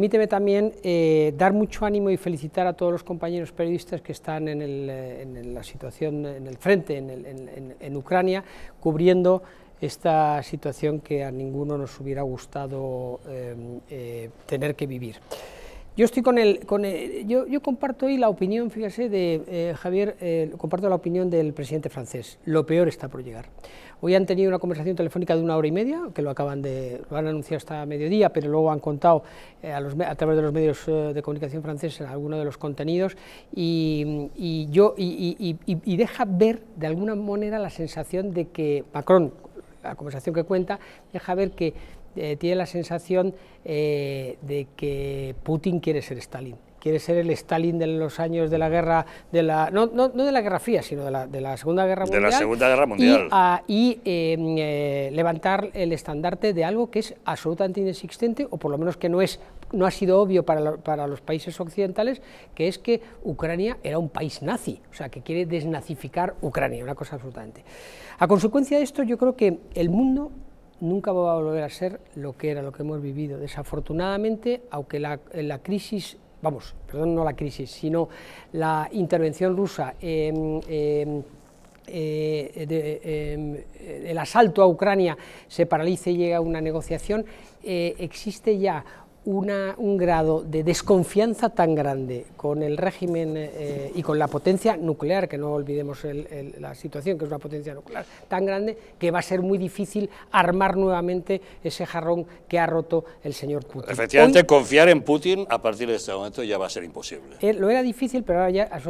Permíteme también eh, dar mucho ánimo y felicitar a todos los compañeros periodistas que están en, eh, la situación, en el frente, en, Ucrania, cubriendo esta situación que a ninguno nos hubiera gustado eh, tener que vivir. Yo estoy con el, con yo, comparto hoy la opinión, fíjese, de eh, Javier, eh, comparto la opinión del presidente francés. Lo peor está por llegar. Hoy han tenido una conversación telefónica de una hora y media, que lo acaban de, lo han anunciado hasta mediodía, pero luego han contado eh, a, los, a, través de los medios de comunicación franceses algunos de los contenidos y, yo, y, y deja ver de alguna manera la sensación de que Macron, la conversación que cuenta, deja ver que eh, tiene la sensación eh, de que Putin quiere ser Stalin quiere ser el Stalin de los años de la guerra, de la, no, no, de la Guerra Fría, sino de la, de la Segunda Guerra Mundial. De la Segunda Guerra Mundial. Y, em, eh, levantar el estandarte de algo que es absolutamente inexistente, o por lo menos que no, es, no ha sido obvio para, para los países occidentales, que es que Ucrania era un país nazi, o sea, que quiere desnazificar Ucrania, una cosa absolutamente. A consecuencia de esto, yo creo que el mundo nunca va a volver a ser lo que era, lo que hemos vivido. Desafortunadamente, aunque la, crisis, vamos, perdón, no la crisis, sino la intervención rusa, eh, el asalto a Ucrania se paralice y llega a una negociación, eh, existe ya una, un grado de desconfianza tan grande con el régimen eh, y con la potencia nuclear, que no olvidemos la situación, que es una potencia nuclear tan grande, que va a ser muy difícil armar nuevamente ese jarrón que ha roto el señor Putin. Efectivamente, confiar en Putin a partir de este momento ya va a ser imposible. Eh, lo era difícil, pero ahora ya